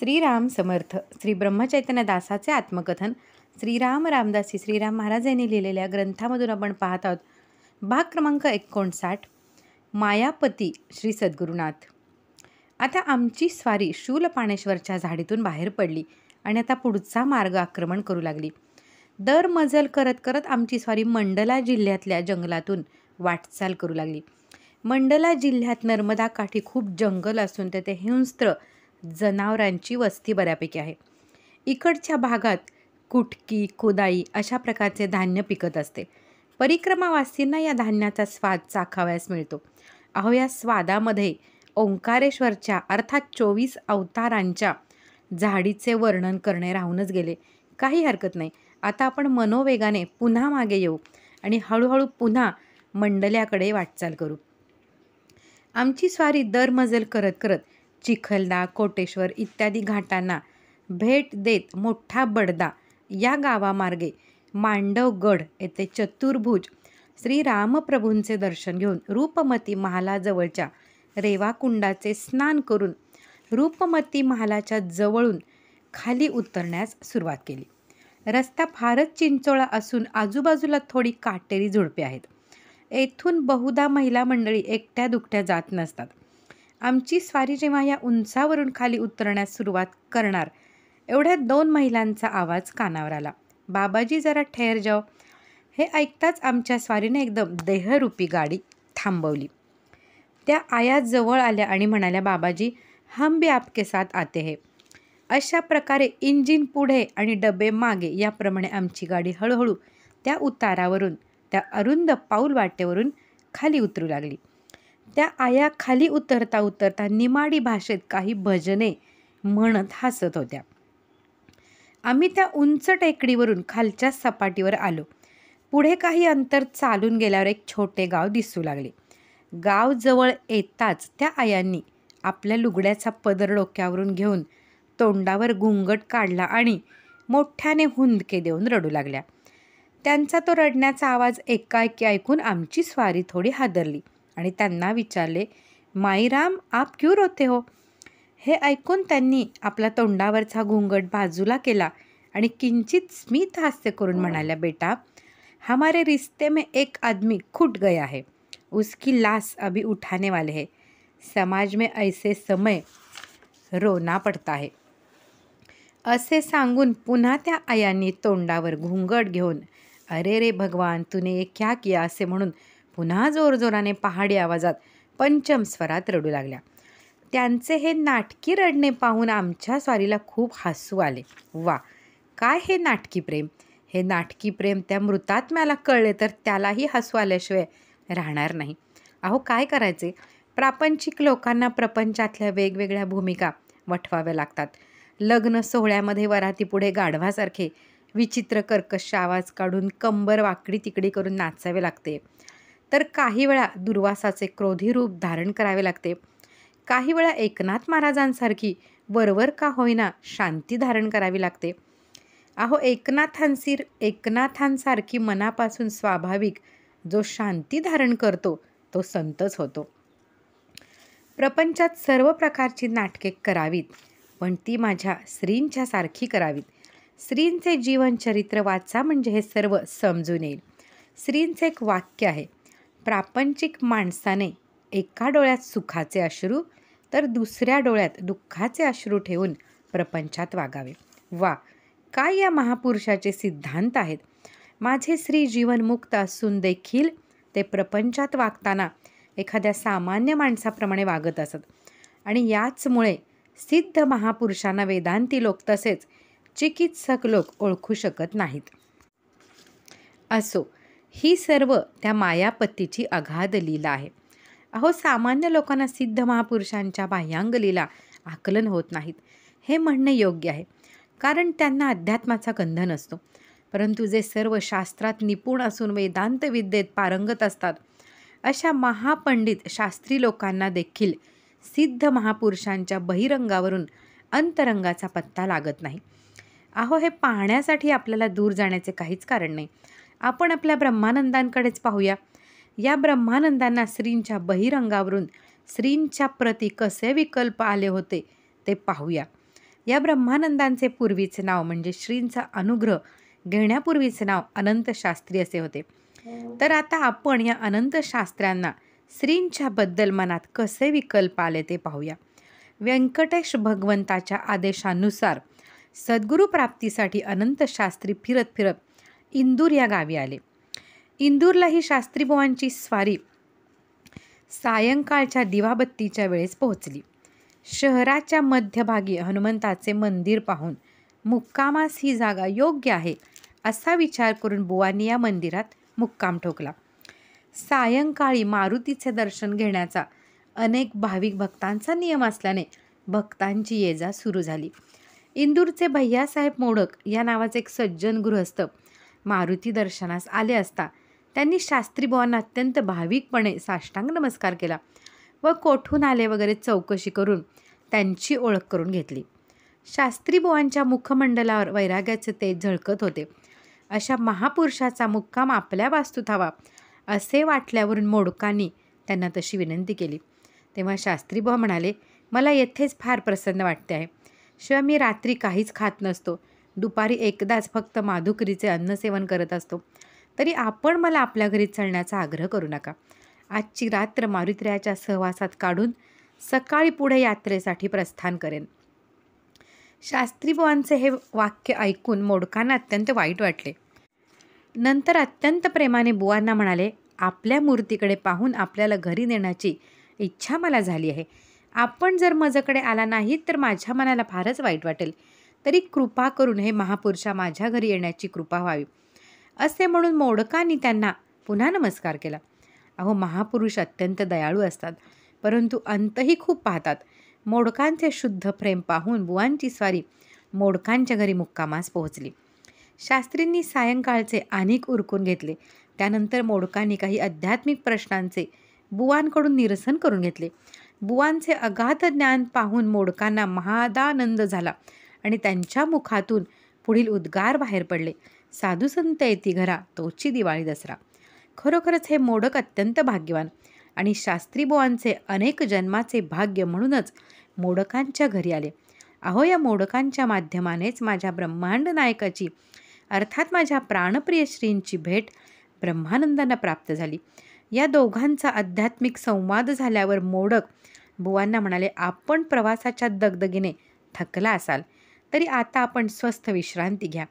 श्रीराम समर्थ श्री ब्रह्मचैतन्य दासाचे आत्मकथन श्रीराम रामदासी श्रीराम महाराज यांनी लिहिलेल्या ग्रंथामधून आपण पाहत आहोत भाग क्रमांक एकोणसाठ मायापती श्री सद्गुरुनाथ आता आमची स्वारी शूल पाणेश्वरच्या झाडीतून बाहेर पडली आणि आता पुढचा मार्ग आक्रमण करू लागली दर मजल करत करत आमची स्वारी मंडला जिल्ह्यातल्या जंगलातून वाटचाल करू लागली मंडला जिल्ह्यात नर्मदा काठी खूप जंगल असून तेथे हिंस्त्र जनावरांची वस्ती बऱ्यापैकी आहे इकडच्या भागात कुटकी कोदाई अशा प्रकारचे धान्य पिकत असते परिक्रमावासींना या धान्याचा स्वाद चाखाव्यास मिळतो अहो या स्वादामध्ये ओंकारेश्वरच्या अर्थात चोवीस अवतारांच्या झाडीचे वर्णन करणे राहूनच गेले काही हरकत नाही आता आपण मनोवेगाने पुन्हा मागे येऊ आणि हळूहळू पुन्हा मंडल्याकडे वाटचाल करू आमची स्वारी दरमजल करत करत चिखलदा कोटेश्वर इत्यादी घाटांना भेट देत मोठा बडदा या गावामार्गे मांडवगड येथे चतुर्भुज श्रीरामप्रभूंचे दर्शन घेऊन रूपमती महालाजवळच्या रेवाकुंडाचे स्नान करून रूपमती महालाच्या जवळून खाली उतरण्यास सुरुवात केली रस्ता फारच चिंचोळा असून आजूबाजूला थोडी काटेरी झुडपे आहेत येथून बहुधा महिला मंडळी एकट्या दुकट्या जात नसतात आमची स्वारी जेव्हा या उंचावरून खाली उतरण्यास सुरुवात करणार एवढ्यात दोन महिलांचा आवाज कानावर आला बाबाजी जरा ठेर जाओ हे ऐकताच आमच्या स्वारीने एकदम देहरूपी गाडी थांबवली त्या आयात जवळ आल्या आणि म्हणाल्या बाबाजी हम भी आपके साथ आते हे अशा प्रकारे इंजिन पुढे आणि डबे मागे याप्रमाणे आमची गाडी हळूहळू त्या उतारावरून त्या अरुंद पाऊल वाटेवरून खाली उतरू लागली त्या आया खाली उतरता उतरता निमाडी भाषेत काही भजने म्हणत हसत होत्या आम्ही त्या उंच टेकडीवरून खालच्या सपाटीवर आलो पुढे काही अंतर चालून गेल्यावर एक छोटे गाव दिसू लागले गाव जवळ येताच त्या आयांनी आपल्या लुगड्याचा पदर डोक्यावरून घेऊन तोंडावर घुंगट काढला आणि मोठ्याने हुंदके देऊन रडू लागल्या त्यांचा तो रडण्याचा आवाज एकाएकी ऐकून आमची स्वारी थोडी हादरली आणि त्यांना विचारले माईराम आप क्यू रोते हो हे ऐकून त्यांनी आपला तोंडावरचा घुंगट बाजूला केला आणि किंचित स्मित हास्य करून म्हणाल्या बेटा हमारे रिश्ते में एक आदमी खुट गया आहे उसकी लास अभी उठाने वाले है समाज में ऐसे समय रोना पडता है असे सांगून पुन्हा त्या आयांनी तोंडावर घुंगट घेऊन अरे रे भगवान तुने क्या किया असे म्हणून पुन्हा जोरजोराने पहाडी आवाजात पंचम स्वरात रडू लागल्या त्यांचे हे नाटकी रडणे पाहून आमच्या स्वारीला खूप हसू आले वा काय हे नाटकी प्रेम हे नाटकी प्रेम त्या मृतात्म्याला कळले तर त्यालाही हसू आल्याशिवाय राहणार नाही अहो काय करायचे प्रापंचिक लोकांना प्रपंचातल्या वेगवेगळ्या भूमिका वठवाव्या लागतात लग्न सोहळ्यामध्ये वरातीपुढे गाढवासारखे विचित्र कर्कश आवाज काढून कंबर वाकडी तिकडी करून नाचावे लागते तर काही वेळा दुर्वासाचे क्रोधी रूप धारण करावे लागते काही वेळा एकनाथ महाराजांसारखी वरवर का होईना शांती धारण करावी लागते अहो एकनाथांसीर एकनाथांसारखी मनापासून स्वाभाविक जो शांती धारण करतो तो संतच होतो प्रपंचात सर्व प्रकारची नाटके करावीत पण ती माझ्या स्त्रींच्या सारखी करावीत स्त्रींचे जीवनचरित्र वाचा म्हणजे हे सर्व समजून येईल स्त्रींचं एक वाक्य आहे प्रापंचिक माणसाने एका डोळ्यात सुखाचे अश्रू तर दुसऱ्या डोळ्यात दुःखाचे अश्रू ठेवून प्रपंचात वागावे वा काय या महापुरुषाचे सिद्धांत आहेत माझे श्री जीवनमुक्त असून देखील ते प्रपंचात वागताना एखाद्या सामान्य माणसाप्रमाणे वागत असत आणि याचमुळे सिद्ध महापुरुषांना वेदांती लोक तसेच चिकित्सक लोक ओळखू शकत नाहीत असो ही सर्व त्या मायापत्तीची अगाध लीला आहे अहो सामान्य लोकांना सिद्ध महापुरुषांच्या बाह्यांग लीला आकलन होत नाहीत हे म्हणणे योग्य आहे कारण त्यांना अध्यात्माचा गंध नसतो परंतु जे सर्व शास्त्रात निपुण असून वेदांत विद्येत पारंगत असतात अशा महापंडित शास्त्री लोकांना देखील सिद्ध महापुरुषांच्या बहिरंगावरून अंतरंगाचा पत्ता लागत नाही अहो हे पाहण्यासाठी आपल्याला दूर जाण्याचे काहीच कारण नाही आपण आपल्या ब्रह्मानंदांकडेच पाहूया या ब्रह्मानंदांना श्रींच्या बहिरंगावरून श्रींच्या प्रती कसे विकल्प आले होते ते पाहूया या ब्रह्मानंदांचे पूर्वीचे नाव म्हणजे श्रींचा अनुग्रह घेण्यापूर्वीचे नाव अनंतशास्त्री असे होते तर आता आपण या अनंत शास्त्र्यांना श्रींच्याबद्दल मनात कसे विकल्प आले ते पाहूया व्यंकटेश भगवंताच्या आदेशानुसार सद्गुरुप्राप्तीसाठी अनंतशास्त्री फिरत फिरत इंदूर या गावी आले इंदूरला ही शास्त्रीबुवांची स्वारी सायंकाळच्या दिवाबत्तीच्या वेळेस पोहोचली शहराच्या मध्यभागी हनुमंताचे मंदिर पाहून मुक्कामास ही जागा योग्य आहे असा विचार करून बुवांनी या मंदिरात मुक्काम ठोकला सायंकाळी मारुतीचे दर्शन घेण्याचा अनेक भाविक भक्तांचा नियम असल्याने भक्तांची ये जा सुरू झाली इंदूरचे भैयासाहेब मोडक या नावाचे एक सज्जन गृहस्थ मारुती दर्शनास आले असता त्यांनी शास्त्रीबोवांना अत्यंत भाविकपणे साष्टांग नमस्कार केला व कोठून आले वगैरे चौकशी करून त्यांची ओळख करून घेतली शास्त्रीबुवांच्या मुखमंडलावर वैराग्याचे तेज झळकत होते अशा महापुरुषाचा मुक्काम आपल्या वास्तूत हवा असे वाटल्यावरून मोडकांनी त्यांना तशी विनंती केली तेव्हा शास्त्रीभुवा म्हणाले मला येथेच फार प्रसन्न वाटते आहे शिवाय मी रात्री काहीच खात नसतो दुपारी एकदाच फक्त माधुकरीचे अन्नसेवन करत असतो तरी आपण मला आपल्या घरी चढण्याचा आग्रह करू नका आजची रात्र मारुत्र्याच्या सहवासात काढून सकाळी पुढे यात्रेसाठी प्रस्थान करेन शास्त्रीबुवांचे हे वाक्य ऐकून मोडकांना अत्यंत वाईट वाटले नंतर अत्यंत प्रेमाने बुवांना म्हणाले आपल्या मूर्तीकडे पाहून आपल्याला घरी नेण्याची इच्छा मला झाली आहे आपण जर माझ्याकडे आला नाही तर माझ्या मनाला फारच वाईट वाटेल तरी कृपा करून हे महापुरुषा माझ्या घरी येण्याची कृपा व्हावी असे म्हणून मोडकांनी त्यांना पुन्हा नमस्कार केला अहो महापुरुष अत्यंत दयाळू असतात परंतु अंतही खूप पाहतात मोडकांचे शुद्ध प्रेम पाहून बुवांची स्वारी मोडकांच्या घरी मुक्कामास पोहोचली शास्त्रींनी सायंकाळचे अनेक उरकून घेतले त्यानंतर मोडकांनी काही आध्यात्मिक प्रश्नांचे बुवांकडून निरसन करून घेतले बुवांचे अगाध ज्ञान पाहून मोडकांना महादानंद झाला आणि त्यांच्या मुखातून पुढील उद्गार बाहेर पडले साधू संत येती घरा तोची दिवाळी दसरा खरोखरच हे मोडक अत्यंत भाग्यवान आणि शास्त्री बुवांचे अनेक जन्माचे भाग्य म्हणूनच मोडकांच्या घरी आले अहो या मोडकांच्या माध्यमानेच माझ्या ब्रह्मांड नायकाची अर्थात माझ्या प्राणप्रिय श्रींची भेट ब्रह्मानंदांना प्राप्त झाली या दोघांचा आध्यात्मिक संवाद झाल्यावर मोडक बुवांना म्हणाले आपण प्रवासाच्या दगदगीने थकला असाल तरी आता आपण स्वस्थ विश्रांती घ्या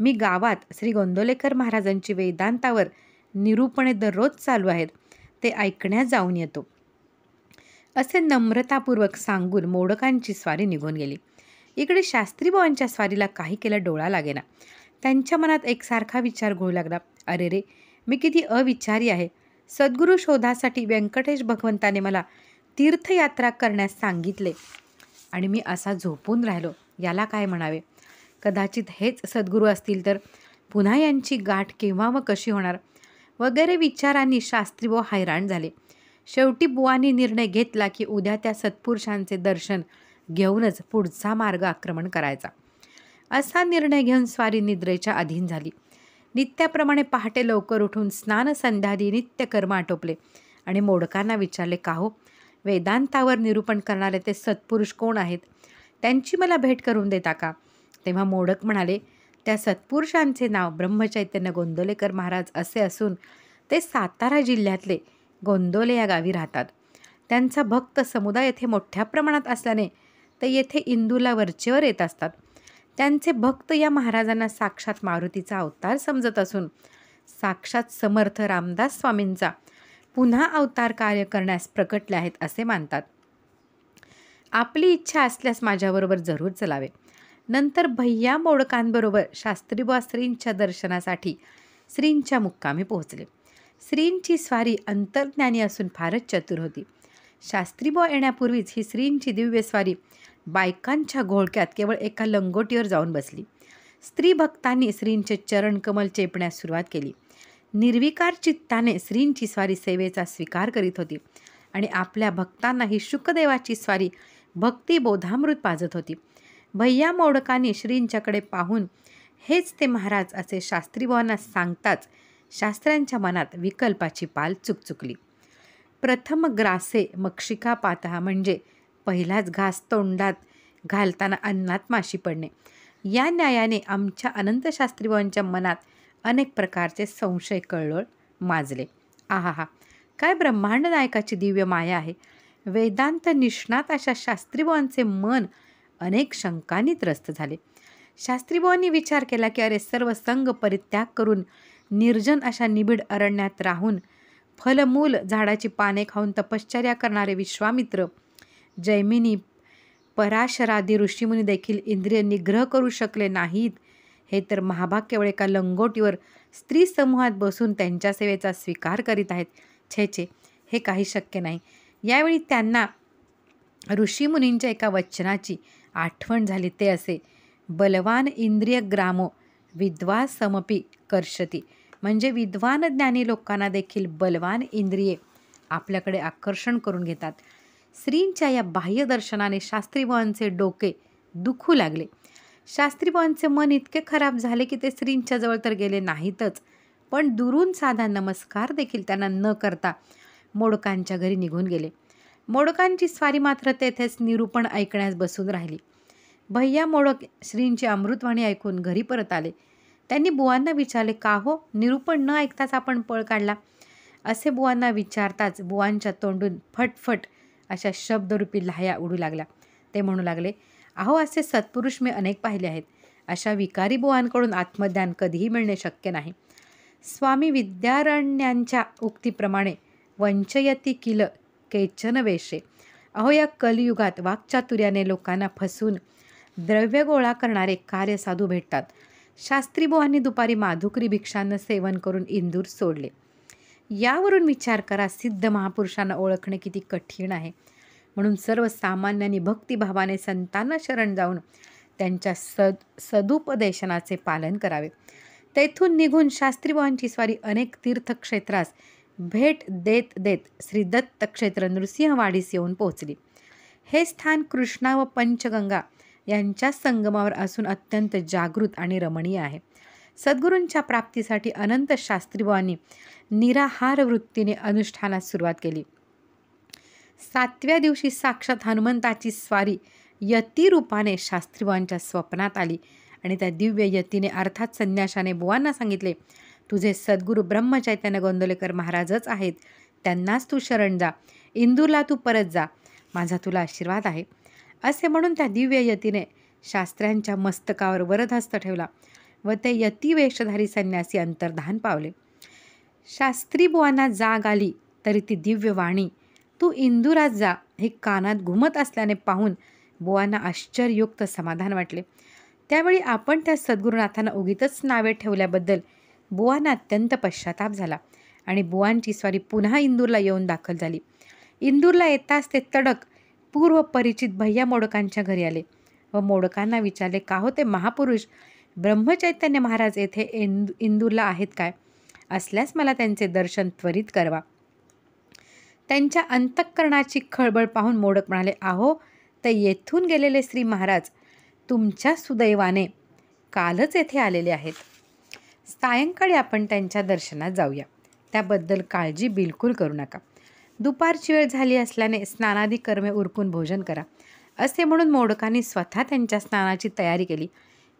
मी गावात श्री गोंदोलेकर महाराजांची वेदांतावर निरूपणे दररोज चालू आहेत ते ऐकण्यास जाऊन येतो असे नम्रतापूर्वक सांगून मोडकांची स्वारी निघून गेली इकडे शास्त्रीबावांच्या स्वारीला काही केलं डोळा लागेना त्यांच्या मनात एकसारखा विचार घोळू लागला अरे रे मी किती अविचारी आहे सद्गुरू शोधासाठी व्यंकटेश भगवंताने मला तीर्थयात्रा करण्यास सांगितले आणि मी असा झोपून राहिलो याला काय म्हणावे कदाचित हेच सद्गुरू असतील तर पुन्हा यांची गाठ केव्हा व कशी होणार वगैरे विचारांनी शास्त्री व हैराण झाले शेवटी बुवांनी निर्णय घेतला की उद्या त्या सत्पुरुषांचे दर्शन घेऊनच पुढचा मार्ग आक्रमण करायचा असा निर्णय घेऊन स्वारी निद्रेच्या अधीन झाली नित्याप्रमाणे पहाटे लवकर उठून स्नान संध्यादी नित्यकर्म आटोपले आणि मोडकांना विचारले का हो वेदांतावर निरूपण करणारे ते सत्पुरुष कोण आहेत त्यांची मला भेट करून देता का तेव्हा मोडक म्हणाले त्या सत्पुरुषांचे नाव ब्रह्मचैतन्य गोंदोलेकर महाराज असे असून ते सातारा जिल्ह्यातले गोंदोले या गावी राहतात त्यांचा भक्त समुदाय येथे मोठ्या प्रमाणात असल्याने ते येथे इंदूला वरचेवर येत असतात त्यांचे भक्त या महाराजांना साक्षात मारुतीचा अवतार समजत असून साक्षात समर्थ रामदास स्वामींचा पुन्हा अवतार कार्य करण्यास प्रकटले आहेत असे मानतात आपली इच्छा असल्यास माझ्याबरोबर जरूर चलावे नंतर भैया मोडकांबरोबर शास्त्रीबुवा स्त्रींच्या दर्शनासाठी श्रींच्या मुक्कामी पोहोचले श्रींची स्वारी अंतर्ज्ञानी असून फारच चतुर होती शास्त्रीबुवा येण्यापूर्वीच ही श्रींची दिव्य स्वारी बायकांच्या घोळक्यात केवळ एका लंगोटीवर जाऊन बसली स्त्री भक्तांनी श्रींचे चरणकमल चेपण्यास सुरुवात केली निर्विकार चित्ताने श्रींची स्वारी सेवेचा स्वीकार करीत होती आणि आपल्या भक्तांना ही शुकदेवाची स्वारी भक्ती बोधामृत पाजत होती भैया मोडकाने श्रींच्याकडे पाहून हेच ते महाराज असे शास्त्रीभवांना सांगताच शास्त्रांच्या मनात विकल्पाची पाल चुकचुकली प्रथम ग्रासे मक्षिका पाता म्हणजे पहिलाच घास तोंडात घालताना अन्नात माशी पडणे या न्यायाने आमच्या अनंत शास्त्रीभवांच्या मनात अनेक प्रकारचे संशय कळवळ माजले आहा हा काय ब्रह्मांड नायकाची दिव्य माया आहे वेदांत निष्णात अशा शास्त्रीबुवांचे मन अनेक शंकांनी त्रस्त झाले शास्त्रीबुवांनी विचार केला की अरे सर्व संघ परित्याग करून निर्जन अशा निबिड अरण्यात राहून फलमूल झाडाची पाने खाऊन तपश्चर्या करणारे विश्वामित्र जैमिनी पराशरादी ऋषीमुनी देखील इंद्रिय निग्रह करू शकले नाहीत हे तर महाभाग केवळ एका लंगोटीवर स्त्री समूहात बसून त्यांच्या सेवेचा स्वीकार करीत आहेत छे छे हे काही शक्य नाही यावेळी त्यांना ऋषीमुनींच्या एका वचनाची आठवण झाली ते असे बलवान इंद्रिय ग्रामो विद्वा समपी कर्षती म्हणजे विद्वान ज्ञानी लोकांना देखील बलवान इंद्रिये आपल्याकडे आकर्षण करून घेतात स्त्रींच्या या बाह्यदर्शनाने शास्त्रीभवनचे डोके दुखू लागले शास्त्रीभवनचे मन इतके खराब झाले की ते जवळ तर गेले नाहीतच पण दुरून साधा नमस्कार देखील त्यांना न करता मोडकांच्या घरी निघून गेले मोडकांची स्वारी मात्र तेथेच निरूपण ऐकण्यास बसून राहिली भैया मोडक श्रींची अमृतवाणी ऐकून घरी परत आले त्यांनी बुवांना विचारले का हो निरूपण न ऐकताच आपण पळ काढला असे बुवांना विचारताच बुवांच्या तोंडून फटफट अशा शब्दरूपी लाह्या उडू लागल्या ते म्हणू लागले अहो असे सत्पुरुष मी अनेक पाहिले आहेत अशा विकारी बुवांकडून आत्मज्ञान कधीही मिळणे शक्य नाही स्वामी विद्यारण्यांच्या उक्तीप्रमाणे वंचयती किल केचन वेशे अहो या कलियुगात वाक्चातुर्याने लोकांना फसून द्रव्य गोळा करणारे कार्य साधू भेटतात शास्त्रीबुवांनी दुपारी माधुकरी भिक्षांना सेवन करून इंदूर सोडले यावरून विचार करा सिद्ध महापुरुषांना ओळखणे किती कठीण आहे म्हणून सर्वसामान्यांनी भक्तिभावाने संतांना शरण जाऊन त्यांच्या सद सदुपदेशनाचे पालन करावे तेथून निघून शास्त्रीबुवांची स्वारी अनेक तीर्थक्षेत्रास भेट देत देत श्री दत्त क्षेत्र नृसिंहवाडीस येऊन पोहोचली हे स्थान कृष्णा व पंचगंगा यांच्या संगमावर असून अत्यंत जागृत आणि रमणीय आहे सद्गुरूंच्या प्राप्तीसाठी अनंत शास्त्रीबांनी निराहार वृत्तीने अनुष्ठानास सुरुवात केली सातव्या दिवशी साक्षात हनुमंताची स्वारी रूपाने शास्त्रीबांच्या स्वप्नात आली आणि त्या दिव्य यतीने अर्थात संन्याशाने बुवांना सांगितले तुझे सद्गुरू ब्रह्मचैतन्य गोंदोलेकर महाराजच आहेत त्यांनाच तू शरण जा इंदूरला तू परत जा माझा तुला आशीर्वाद आहे असे म्हणून त्या दिव्य यतीने शास्त्र्यांच्या मस्तकावर वरदहस्त ठेवला व ते यती वेषधारी संन्यासी अंतर्धान पावले शास्त्री बुवांना जाग आली तरी ती दिव्य वाणी तू इंदुरात जा हे कानात घुमत असल्याने पाहून बुवांना आश्चर्ययुक्त समाधान वाटले त्यावेळी आपण त्या सद्गुरुनाथांना उगीतच नावे ठेवल्याबद्दल बुवांना अत्यंत पश्चाताप झाला आणि बुवांची स्वारी पुन्हा इंदूरला येऊन दाखल झाली इंदूरला येताच ते तडक पूर्व परिचित भैया मोडकांच्या घरी आले व मोडकांना विचारले का होते महापुरुष ब्रह्मचैतन्य महाराज येथे इंदूरला आहेत काय असल्यास मला त्यांचे दर्शन त्वरित करवा त्यांच्या अंतःकरणाची खळबळ पाहून मोडक म्हणाले आहो तर येथून गेलेले श्री महाराज तुमच्या सुदैवाने कालच येथे आलेले आहेत सायंकाळी आपण त्यांच्या दर्शनात जाऊया त्याबद्दल काळजी बिलकुल करू नका दुपारची वेळ झाली असल्याने स्नानादी कर्मे उरकून भोजन करा असे म्हणून मोडकांनी स्वतः त्यांच्या स्नानाची तयारी केली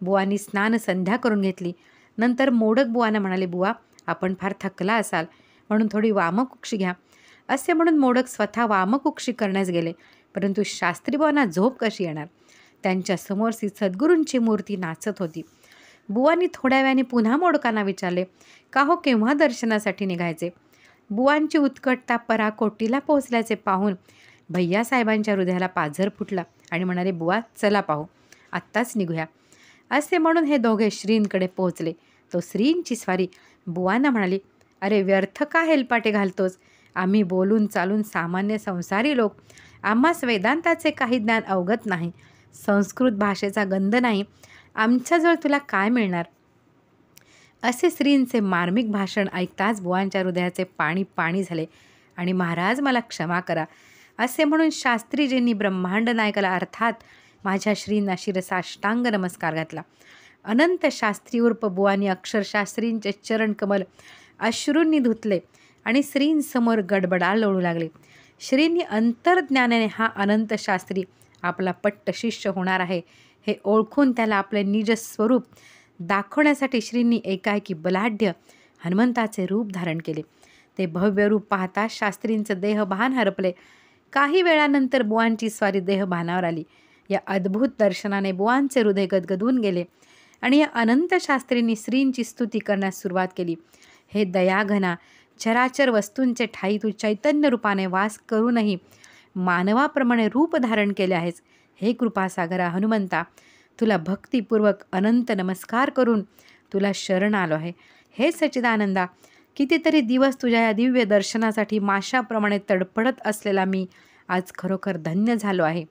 बुवांनी स्नान संध्या करून घेतली नंतर मोडक बुवानं म्हणाले बुवा आपण फार थकला असाल म्हणून थोडी वामकुक्षी घ्या असे म्हणून मोडक स्वतः वामकुक्षी करण्यास गेले परंतु शास्त्रीबुवांना झोप कशी येणार त्यांच्यासमोर श्री सद्गुरूंची मूर्ती नाचत होती बुवांनी थोड्या वेळाने पुन्हा मोडकांना विचारले का हो केव्हा दर्शनासाठी निघायचे बुवांची उत्कटता पराकोटीला पोहोचल्याचे पाहून भैयासाहेबांच्या हृदयाला पाझर फुटला आणि म्हणाले बुवा चला पाहू आत्ताच निघूया असे म्हणून हे दोघे श्रींकडे पोहोचले तो श्रींची स्वारी बुवांना म्हणाली अरे व्यर्थ का हेलपाटे घालतोस आम्ही बोलून चालून सामान्य संसारी लोक आम्हास वेदांताचे काही ज्ञान अवगत नाही संस्कृत भाषेचा गंध नाही आमच्याजवळ तुला काय मिळणार असे श्रींचे मार्मिक भाषण ऐकताच बुवांच्या हृदयाचे पाणी पाणी झाले आणि महाराज मला क्षमा करा असे म्हणून शास्त्रीजींनी ब्रह्मांड नायकाला अर्थात माझ्या श्रींना शिरसाष्टांग नमस्कार घातला अनंत शास्त्री उर्फ बुवानी अक्षरशास्त्रींचे चरणकमल अश्रूंनी धुतले आणि श्रींसमोर गडबडाल लोळू लागले श्रींनी अंतर्ज्ञानाने हा अनंत शास्त्री आपला पट्ट शिष्य होणार आहे हे ओळखून त्याला आपले निज स्वरूप दाखवण्यासाठी श्रींनी एकाएकी बलाढ्य हनुमंताचे रूप धारण केले ते भव्य रूप पाहता शास्त्रींचं देहभान हरपले काही वेळानंतर बुवांची स्वारी देहभानावर आली या अद्भुत दर्शनाने बुवांचे हृदय गदगदून गेले आणि या अनंत शास्त्रींनी श्रींची स्तुती करण्यास सुरुवात केली हे दयाघना चराचर वस्तूंचे ठाई तू चैतन्य रूपाने वास करूनही मानवाप्रमाणे रूप धारण केले आहेस हे कृपासागरा हनुमंता तुला भक्तीपूर्वक अनंत नमस्कार करून तुला शरण आलो आहे हे सच्चिदानंदा कितीतरी दिवस तुझ्या या दिव्य दर्शनासाठी माशाप्रमाणे तडफडत असलेला मी आज खरोखर धन्य झालो आहे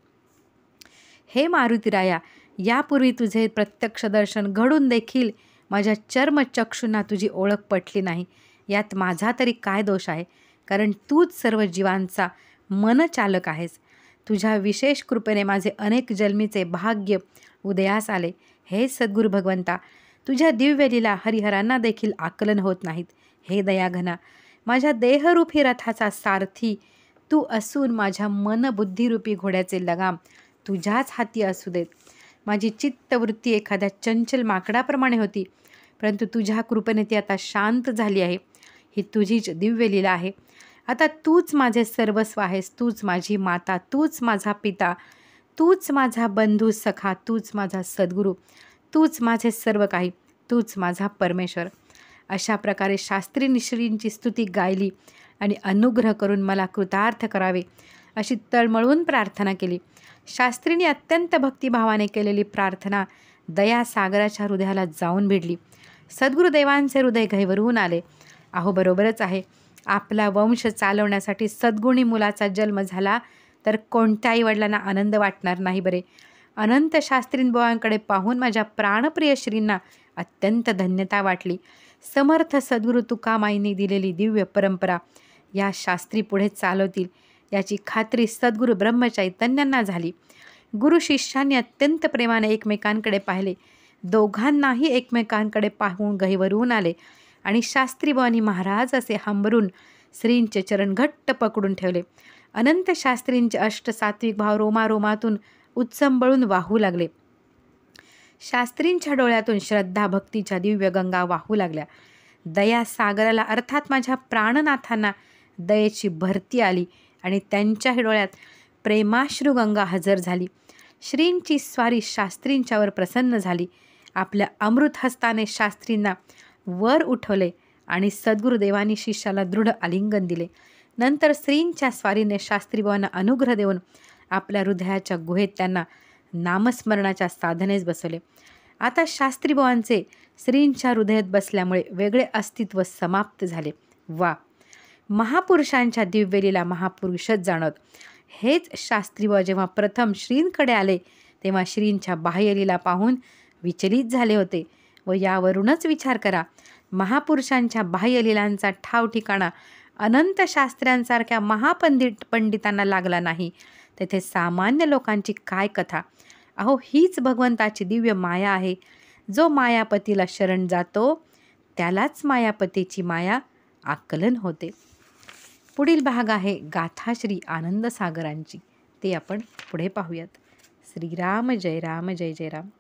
हे मारुतीराया यापूर्वी तुझे प्रत्यक्ष दर्शन घडून देखील माझ्या चर्मचक्षूंना तुझी ओळख पटली नाही यात माझा तरी काय दोष आहे कारण तूच सर्व जीवांचा मनचालक आहेस तुझ्या विशेष कृपेने माझे अनेक जन्मीचे भाग्य उदयास आले हे सद्गुरू भगवंता तुझ्या दिव्यलीला हरिहरांना देखील आकलन होत नाहीत हे दयाघना माझ्या देहरूपी रथाचा सारथी तू असून माझ्या मनबुद्धीरूपी घोड्याचे लगाम तुझ्याच हाती असू देत माझी चित्तवृत्ती एखाद्या चंचल माकडाप्रमाणे होती परंतु तुझ्या कृपेने ती आता शांत झाली आहे ही तुझीच दिव्यलीला आहे आता तूच माझे सर्वस्व आहेस तूच माझी माता तूच माझा पिता तूच माझा बंधू सखा तूच माझा सद्गुरू तूच माझे सर्व काही तूच माझा परमेश्वर अशा प्रकारे शास्त्री निश्रींची स्तुती गायली आणि अनुग्रह करून मला कृतार्थ करावे अशी तळमळून प्रार्थना केली शास्त्रीने अत्यंत भक्तिभावाने केलेली प्रार्थना दयासागराच्या हृदयाला जाऊन भिडली सद्गुरुदेवांचे हृदय घैवरवून आले अहो बरोबरच आहे आपला वंश चालवण्यासाठी सद्गुणी मुलाचा जन्म झाला तर कोणत्याही वडिलांना आनंद वाटणार नाही बरे अनंत शास्त्रींबुवांकडे पाहून माझ्या प्राणप्रिय श्रींना अत्यंत धन्यता वाटली समर्थ सद्गुरू तुकामाईंनी दिलेली दिव्य परंपरा या शास्त्री पुढे चालवतील याची खात्री सद्गुरू ब्रह्मचैतन्यांना झाली गुरु शिष्यांनी अत्यंत प्रेमाने एकमेकांकडे पाहिले दोघांनाही एकमेकांकडे पाहून गहिवरून आले आणि शास्त्री भवानी महाराज असे हांबरून श्रींचे चरण घट्ट पकडून ठेवले अनंत शास्त्रींचे अष्ट सात्विक भाव रोमारोमातून उत्संबळून वाहू लागले शास्त्रींच्या डोळ्यातून श्रद्धा भक्तीच्या दिव्य गंगा वाहू लागल्या दया सागराला अर्थात माझ्या प्राणनाथांना दयेची भरती आली आणि त्यांच्याही डोळ्यात प्रेमाश्रू गंगा हजर झाली श्रींची स्वारी शास्त्रींच्यावर प्रसन्न झाली आपल्या अमृत हस्ताने शास्त्रींना वर उठवले आणि सद्गुरुदेवानी शिष्याला दृढ आलिंगन दिले नंतर स्त्रींच्या स्वारीने शास्त्रीबाबांना अनुग्रह देऊन आपल्या हृदयाच्या गुहेत त्यांना नामस्मरणाच्या साधनेस बसवले आता शास्त्रीबाबांचे स्त्रींच्या हृदयात बसल्यामुळे वेगळे अस्तित्व समाप्त झाले वा महापुरुषांच्या दिव्यलीला महापुरुषच जाणवत हेच शास्त्रीबा जेव्हा प्रथम श्रींकडे आले तेव्हा श्रींच्या बाह्यलीला पाहून विचलित झाले होते व यावरूनच विचार करा महापुरुषांच्या बाह्यलीलांचा ठाव ठिकाणा अनंत शास्त्र्यांसारख्या महापंडित पंडितांना लागला नाही तेथे सामान्य लोकांची काय कथा अहो हीच भगवंताची दिव्य माया आहे जो मायापतीला शरण जातो त्यालाच मायापतीची माया आकलन होते पुढील भाग आहे गाथा गाथाश्री आनंदसागरांची ते आपण पुढे पाहूयात श्रीराम जय राम जय जय राम